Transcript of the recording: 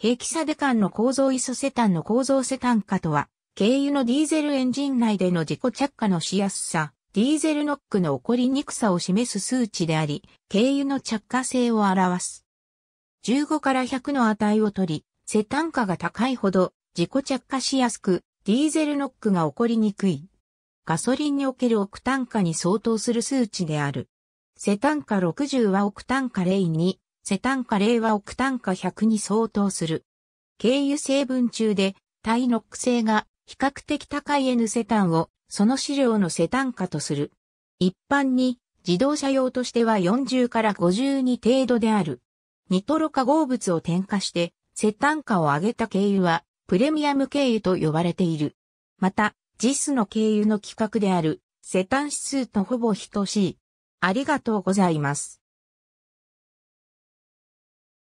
ヘキサデカンの構造イソセタンの構造セタン化とは、軽油のディーゼルエンジン内での自己着火のしやすさ、ディーゼルノックの起こりにくさを示す数値であり、軽油の着火性を表す。15から100の値を取り、セタン化が高いほど自己着火しやすく、ディーゼルノックが起こりにくい。ガソリンにおけるオクタン化に相当する数値である。セタン化60はオクタン化0に世単価0は億単価100に相当する。経由成分中で、体ノック性が比較的高い N タ単をその資料のタ単価とする。一般に自動車用としては40から52程度である。ニトロ化合物を添加してタ単価を上げた経由はプレミアム経由と呼ばれている。また、JIS の経由の規格であるタ単指数とほぼ等しい。ありがとうございます。